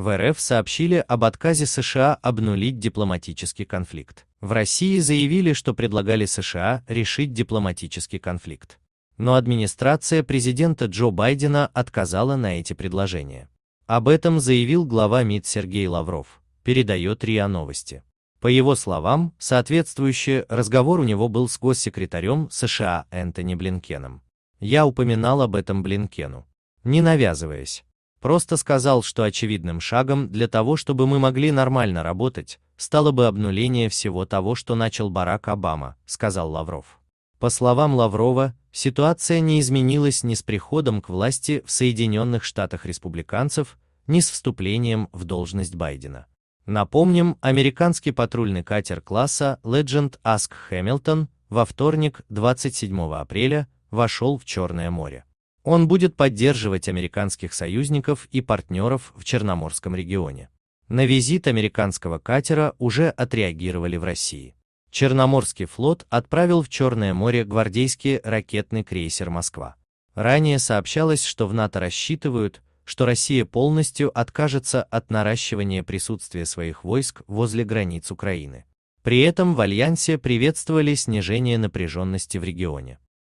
В РФ сообщили об отказе США обнулить дипломатический конфликт. В России заявили, что предлагали США решить дипломатический конфликт. Но администрация президента Джо Байдена отказала на эти предложения. Об этом заявил глава МИД Сергей Лавров, передает РИА Новости. По его словам, соответствующий разговор у него был с госсекретарем США Энтони Блинкеном. Я упоминал об этом Блинкену. Не навязываясь, Просто сказал, что очевидным шагом для того, чтобы мы могли нормально работать, стало бы обнуление всего того, что начал Барак Обама, сказал Лавров. По словам Лаврова, ситуация не изменилась ни с приходом к власти в Соединенных Штатах республиканцев, ни с вступлением в должность Байдена. Напомним, американский патрульный катер класса Legend Ask Hamilton во вторник 27 апреля вошел в Черное море. Он будет поддерживать американских союзников и партнеров в Черноморском регионе. На визит американского катера уже отреагировали в России. Черноморский флот отправил в Черное море гвардейский ракетный крейсер «Москва». Ранее сообщалось, что в НАТО рассчитывают, что Россия полностью откажется от наращивания присутствия своих войск возле границ Украины. При этом в Альянсе приветствовали снижение напряженности в регионе.